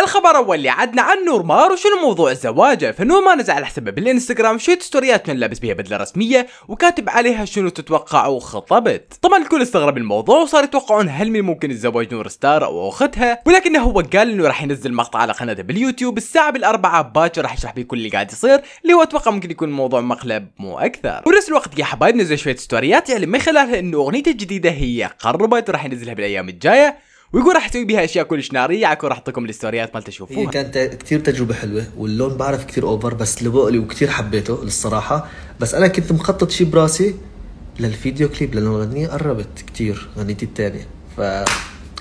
الخبر اول اللي عدنا عن نور مار وشنو موضوع زواجه فنور ما نزل على حسابه بالانستغرام شوية ستوريات من لابس بها بدلة رسمية وكاتب عليها شنو تتوقع او خطبت طبعا الكل استغرب الموضوع وصار يتوقعون هل من ممكن يتزوج نور ستار او اختها ولكنه هو قال انه راح ينزل مقطع على قناته باليوتيوب الساعة بالاربعة باكر راح يشرح بيه كل اللي قاعد يصير اللي هو اتوقع ممكن يكون موضوع مقلب مو اكثر ونفس الوقت يا حبايب نزل شوية ستوريات يعني من خلالها انه اغنيته الجديدة هي قربت وراح ينزلها بالايام الجاية ويقول راح اسوي بها اشياء كلش ناريه عكو راح احطكم الاستوريات مال تشوفوها إيه، هي كانت كثير تجربه حلوه واللون بعرف كثير اوفر بس لبقلي وكثير حبيته للصراحه بس انا كنت مخطط شيء براسي للفيديو كليب لانه الاغنيه قربت كثير غنيتي الثانيه ف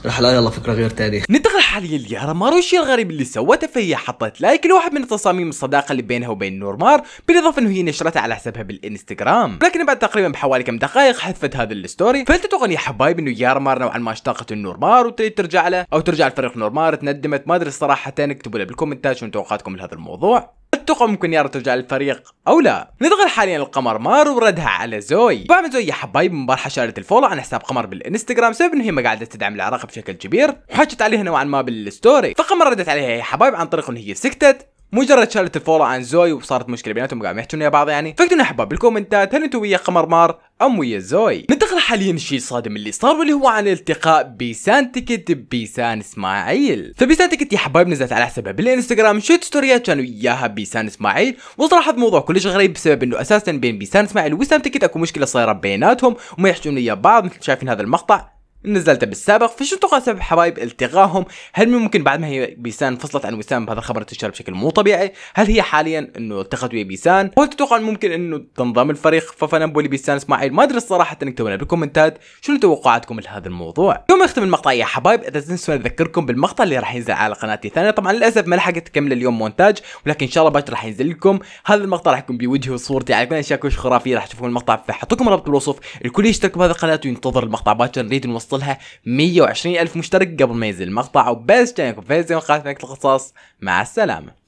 راح لا يلا فكره غير تانية ننتقل حاليا ليارا الشيء الغريب اللي سوته فهي حطت لايك لواحد من تصاميم الصداقه اللي بينها وبين نورمار بالاضافه انه هي نشرتها على حسابها بالانستغرام لكن بعد تقريبا بحوالي كم دقائق حذفت هذا الستوري فالتقوا يا حبايب انه مار نوعا ما اشتاقت النورمار وتريد ترجع له او ترجع لفريق نورمار تندمت ما ادري الصراحه تاني اكتبوا لي بالكومنتات شنو توقعاتكم لهذا الموضوع الثقة ممكن يارا ترجع للفريق أو لا ندخل حاليا القمر مار وردها على زوي بعد زوي يا حبايب من برحة شالت الفولو عن حساب قمر بالانستغرام سبب انه هي ما قاعدة تدعم العراق بشكل كبير وحكت عليها نوعا ما بالستوري فقمر ردت عليها يا حبايب عن طريق انه هي سكتت مجرد شالت الفولو عن زوي وصارت مشكله بيناتهم قاعد يحكون يا بعض يعني يا احباب بالكومنتات هل انتم ويا قمر مار ام ويا زوي ننتقل حاليا الشيء الصادم اللي صار واللي هو عن التقاء بيسان تيكت ببيسان اسماعيل فبيسان تيكت يا حبايب نزلت على حسابها بالانستغرام شوت ستوريات كانوا وياها بيسان اسماعيل وصراحه موضوع كلش غريب بسبب انه اساسا بين بيسان اسماعيل وبيسان تيكت اكو مشكله صايره بيناتهم وما يحكون ويا بعض مثل شايفين هذا المقطع نزلته بالسابق فشو سبب حبايب التغاهم هل ممكن بعد ما هي بيسان فصلت عن وسام بهذا الخبر انتشر بشكل مو طبيعي هل هي حاليا انه التقت ويا بيسان هل تتوقع ممكن انه تنضم الفريق بولي بيسان اسماعيل ما ادري الصراحه نكتبوا بالكومنتات شنو توقعاتكم لهذا الموضوع يوم يختم المقطع يا حبايب اذا تنسوا اذكركم بالمقطع اللي راح ينزل على قناتي ثانيه طبعا للاسف ما لحقت اكمل اليوم مونتاج ولكن ان شاء الله باكر راح ينزل لكم هذا المقطع راح يكون بوجهي وصورتي على كل اشياء خرافيه راح تشوفون المقطع لكم رابط بالوصف الكل يشترك بهذا القناه وينتظر المقطع باكر نريد نوصل وصلت لها 120 ألف مشترك قبل ما ينزل المقطع وبس كان يكون فيزي وقناة ملك القصاص مع السلامة